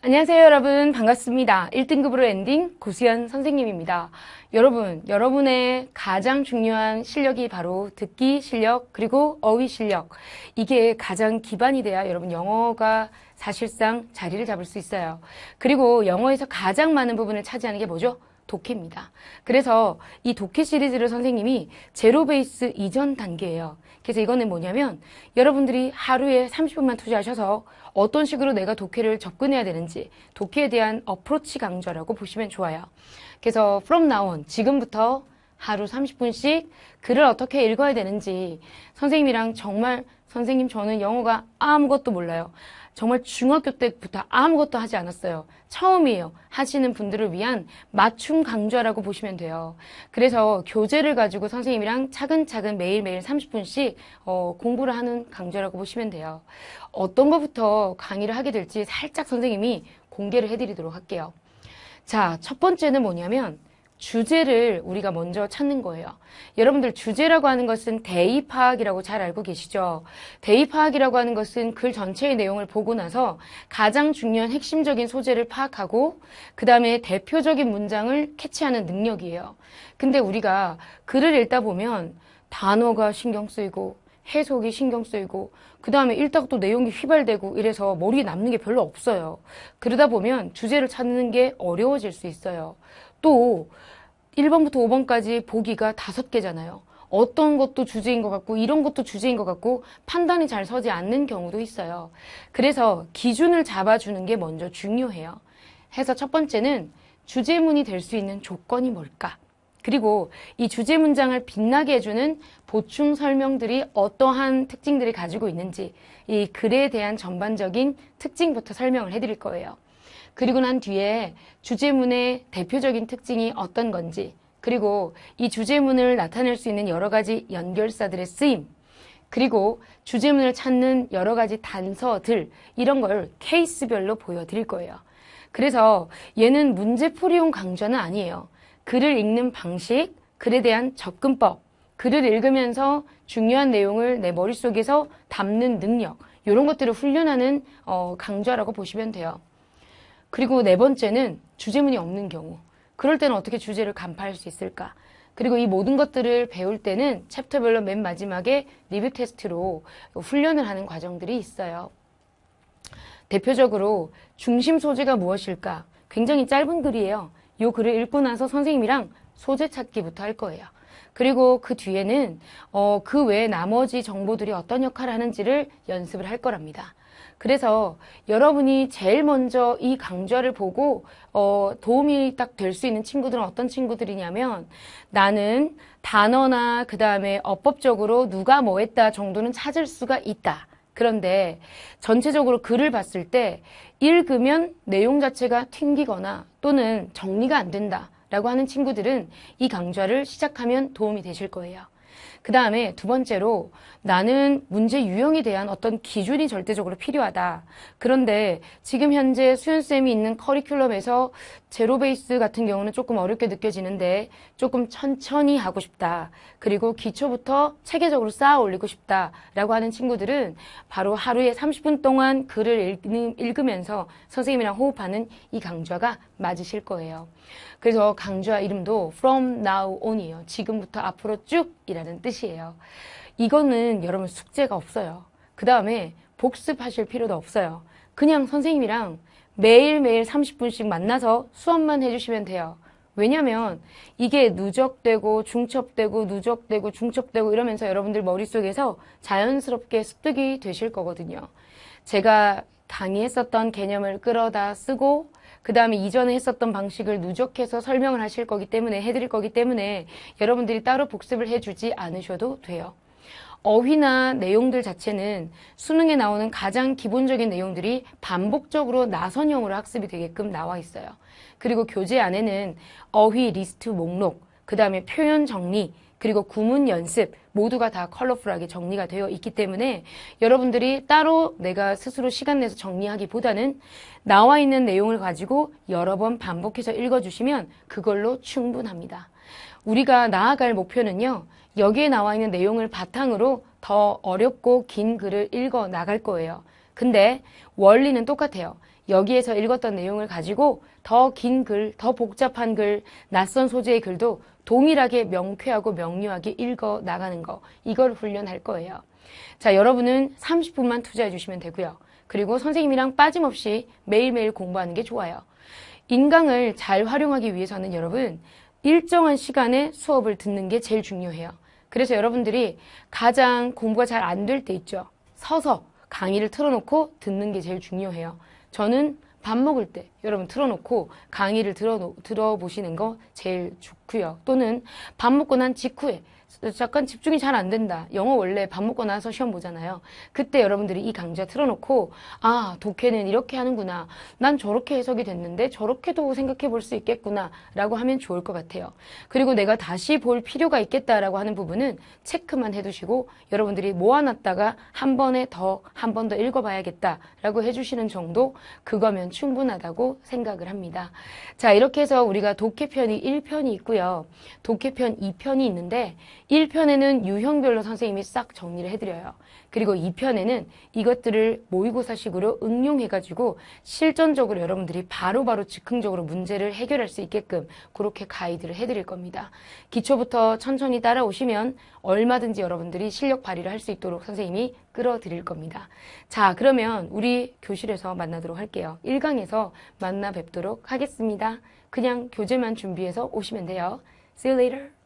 안녕하세요 여러분 반갑습니다 1등급으로 엔딩 고수현 선생님입니다 여러분 여러분의 가장 중요한 실력이 바로 듣기 실력 그리고 어휘 실력 이게 가장 기반이 돼야 여러분 영어가 사실상 자리를 잡을 수 있어요 그리고 영어에서 가장 많은 부분을 차지하는 게 뭐죠? 도키입니다. 그래서 이 도키 시리즈를 선생님이 제로 베이스 이전 단계예요. 그래서 이거는 뭐냐면 여러분들이 하루에 30분만 투자하셔서 어떤 식으로 내가 도키를 접근해야 되는지 도키에 대한 어프로치 강좌라고 보시면 좋아요. 그래서 from now on 지금부터 하루 30분씩 글을 어떻게 읽어야 되는지 선생님이랑 정말 선생님 저는 영어가 아무것도 몰라요. 정말 중학교 때부터 아무것도 하지 않았어요. 처음이에요. 하시는 분들을 위한 맞춤 강좌라고 보시면 돼요. 그래서 교재를 가지고 선생님이랑 차근차근 매일매일 30분씩 어, 공부를 하는 강좌라고 보시면 돼요. 어떤 것부터 강의를 하게 될지 살짝 선생님이 공개를 해드리도록 할게요. 자, 첫 번째는 뭐냐면 주제를 우리가 먼저 찾는 거예요. 여러분들 주제라고 하는 것은 대의 파악이라고 잘 알고 계시죠? 대의 파악이라고 하는 것은 글 전체의 내용을 보고 나서 가장 중요한 핵심적인 소재를 파악하고 그 다음에 대표적인 문장을 캐치하는 능력이에요. 근데 우리가 글을 읽다 보면 단어가 신경 쓰이고 해석이 신경 쓰이고 그 다음에 일딱또 내용이 휘발되고 이래서 머리에 남는 게 별로 없어요. 그러다 보면 주제를 찾는 게 어려워질 수 있어요. 또 1번부터 5번까지 보기가 5개잖아요. 어떤 것도 주제인 것 같고 이런 것도 주제인 것 같고 판단이 잘 서지 않는 경우도 있어요. 그래서 기준을 잡아주는 게 먼저 중요해요. 해서 첫 번째는 주제문이 될 수 있는 조건이 뭘까? 그리고 이 주제 문장을 빛나게 해주는 보충 설명들이 어떠한 특징들을 가지고 있는지 이 글에 대한 전반적인 특징부터 설명을 해드릴 거예요. 그리고 난 뒤에 주제문의 대표적인 특징이 어떤 건지, 그리고 이 주제문을 나타낼 수 있는 여러 가지 연결사들의 쓰임, 그리고 주제문을 찾는 여러 가지 단서들, 이런 걸 케이스별로 보여드릴 거예요. 그래서 얘는 문제풀이용 강좌는 아니에요. 글을 읽는 방식, 글에 대한 접근법, 글을 읽으면서 중요한 내용을 내 머릿속에서 담는 능력, 이런 것들을 훈련하는 어, 강좌라고 보시면 돼요. 그리고 네 번째는 주제문이 없는 경우. 그럴 때는 어떻게 주제를 간파할 수 있을까? 그리고 이 모든 것들을 배울 때는 챕터별로 맨 마지막에 리뷰 테스트로 훈련을 하는 과정들이 있어요. 대표적으로 중심 소재가 무엇일까? 굉장히 짧은 글이에요. 이 글을 읽고 나서 선생님이랑 소재 찾기부터 할 거예요. 그리고 그 뒤에는 어, 그 외에 나머지 정보들이 어떤 역할을 하는지를 연습을 할 거랍니다. 그래서 여러분이 제일 먼저 이 강좌를 보고 어, 도움이 딱 될 수 있는 친구들은 어떤 친구들이냐면 나는 단어나 그 다음에 어법적으로 누가 뭐 했다 정도는 찾을 수가 있다. 그런데 전체적으로 글을 봤을 때 읽으면 내용 자체가 튕기거나 또는 정리가 안 된다. 라고 하는 친구들은 이 강좌를 시작하면 도움이 되실 거예요. 그 다음에 두 번째로 나는 문제 유형에 대한 어떤 기준이 절대적으로 필요하다. 그런데 지금 현재 수연쌤이 있는 커리큘럼에서 제로 베이스 같은 경우는 조금 어렵게 느껴지는데 조금 천천히 하고 싶다. 그리고 기초부터 체계적으로 쌓아 올리고 싶다. 라고 하는 친구들은 바로 하루에 30분 동안 글을 읽으면서 선생님이랑 호흡하는 이 강좌가 맞으실 거예요. 그래서 강좌 이름도 From Now On이에요. 지금부터 앞으로 쭉이라는 라는 뜻이에요. 이거는 여러분 숙제가 없어요. 그 다음에 복습하실 필요도 없어요. 그냥 선생님이랑 매일매일 30분씩 만나서 수업만 해주시면 돼요. 왜냐면 이게 누적되고 중첩되고 누적되고 중첩되고 이러면서 여러분들 머릿속에서 자연스럽게 습득이 되실 거거든요. 제가 강의했었던 개념을 끌어다 쓰고 그 다음에 이전에 했었던 방식을 누적해서 설명을 하실 거기 때문에 해드릴 거기 때문에 여러분들이 따로 복습을 해주지 않으셔도 돼요. 어휘나 내용들 자체는 수능에 나오는 가장 기본적인 내용들이 반복적으로 나선형으로 학습이 되게끔 나와 있어요. 그리고 교재 안에는 어휘 리스트 목록, 그 다음에 표현 정리, 그리고 구문 연습 모두가 다 컬러풀하게 정리가 되어 있기 때문에 여러분들이 따로 내가 스스로 시간 내서 정리하기보다는 나와 있는 내용을 가지고 여러 번 반복해서 읽어주시면 그걸로 충분합니다. 우리가 나아갈 목표는요. 여기에 나와 있는 내용을 바탕으로 더 어렵고 긴 글을 읽어 나갈 거예요. 근데 원리는 똑같아요. 여기에서 읽었던 내용을 가지고 더 긴 글, 더 복잡한 글, 낯선 소재의 글도 동일하게 명쾌하고 명료하게 읽어 나가는 거 이걸 훈련할 거예요. 자, 여러분은 30분만 투자해 주시면 되고요. 그리고 선생님이랑 빠짐없이 매일매일 공부하는 게 좋아요. 인강을 잘 활용하기 위해서는 여러분 일정한 시간에 수업을 듣는 게 제일 중요해요. 그래서 여러분들이 가장 공부가 잘 안 될 때 있죠. 서서 강의를 틀어놓고 듣는 게 제일 중요해요. 저는 밥 먹을 때 여러분 틀어놓고 강의를 들어 들어보시는 거 제일 좋고요. 또는 밥 먹고 난 직후에 잠깐 집중이 잘 안 된다. 영어 원래 밥 먹고 나서 시험 보잖아요. 그때 여러분들이 이 강좌 틀어놓고 아 독해는 이렇게 하는구나. 난 저렇게 해석이 됐는데 저렇게도 생각해 볼 수 있겠구나 라고 하면 좋을 것 같아요. 그리고 내가 다시 볼 필요가 있겠다라고 하는 부분은 체크만 해두시고 여러분들이 모아놨다가 한 번에 더 한 번 더 읽어봐야겠다라고 해주시는 정도 그거면 충분하다고 생각을 합니다. 자, 이렇게 해서 우리가 독해편이 1편이 있고요. 독해편 2편이 있는데 1편에는 유형별로 선생님이 싹 정리를 해드려요. 그리고 2편에는 이것들을 모의고사식으로 응용해가지고 실전적으로 여러분들이 바로바로 바로 즉흥적으로 문제를 해결할 수 있게끔 그렇게 가이드를 해드릴 겁니다. 기초부터 천천히 따라오시면 얼마든지 여러분들이 실력 발휘를 할 수 있도록 선생님이 끌어드릴 겁니다. 자, 그러면 우리 교실에서 만나도록 할게요. 1강에서 만나 뵙도록 하겠습니다. 그냥 교재만 준비해서 오시면 돼요. See you later.